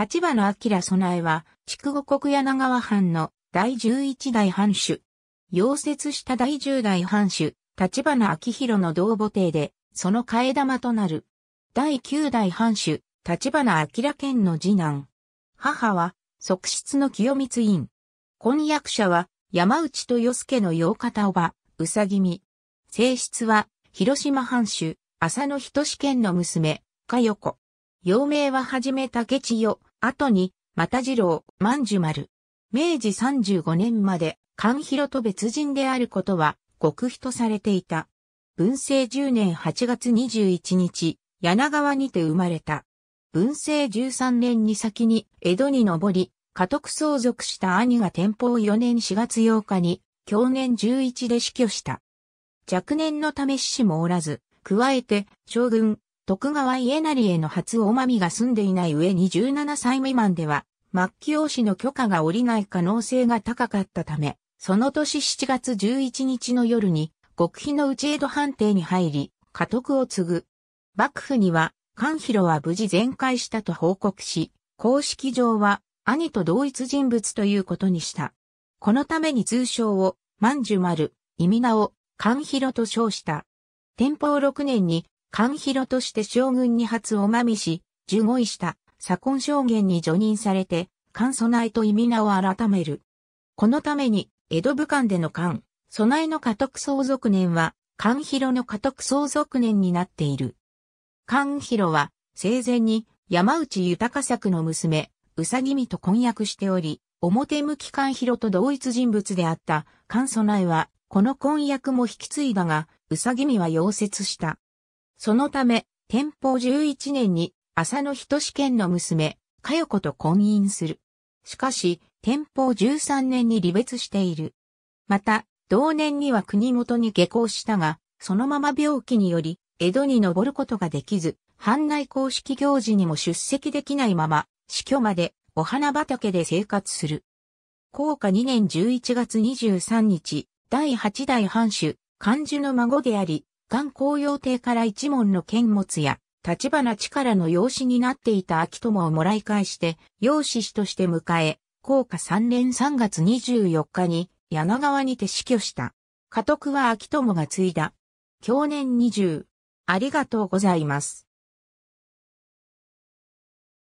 立花明備えは、筑後国柳川藩の第11代藩主。溶接した第10代藩主、立花明宏の同母邸で、その替え玉となる。第9代藩主、立花明県の次男。母は、側室の清光院。婚約者は、山内豊助の洋方おば、うさぎみ。正室は、広島藩主、浅野仁県の娘、かよこ。幼名ははじめ竹千よ。後に、又次郎、万寿丸。明治35年まで、勘広と別人であることは、極秘とされていた。文政10年8月21日、柳川にて生まれた。文政13年に先に江戸に上り、家督相続した兄が天保4年4月8日に、去年11で死去した。若年のため死もおらず、加えて、将軍、徳川家成への初おまみが住んでいない上に17歳未満では、末期王子の許可が下りない可能性が高かったため、その年7月11日の夜に、極秘の内江戸藩邸に入り、家督を継ぐ。幕府には、官広は無事全開したと報告し、公式上は兄と同一人物ということにした。このために通称を、万寿丸、意味名を、官広と称した。天保6年に勘広として将軍に初おまみし、受護位した左近将軍に除任されて、勘備えと意味名を改める。このために、江戸武漢での勘、備えの家督相続年は、勘広の家督相続年になっている。勘広は、生前に山内豊作の娘、うさぎみと婚約しており、表向き勘広と同一人物であった、勘備えは、この婚約も引き継いだが、うさぎみは溶接した。そのため、天保11年に浅野志県の娘、佳代子と婚姻する。しかし、天保13年に離別している。また、同年には国元に下校したが、そのまま病気により、江戸に登ることができず、藩内公式行事にも出席できないまま、死去までお花畑で生活する。高下2年11月23日、第8代藩主、漢樹の孫であり、貫公用邸から一門の剣持や、立花力の養子になっていた秋友をもらい返して、養子師として迎え、高下3年3月24日に柳川にて死去した。家督は秋友が継いだ。去年20。ありがとうございます。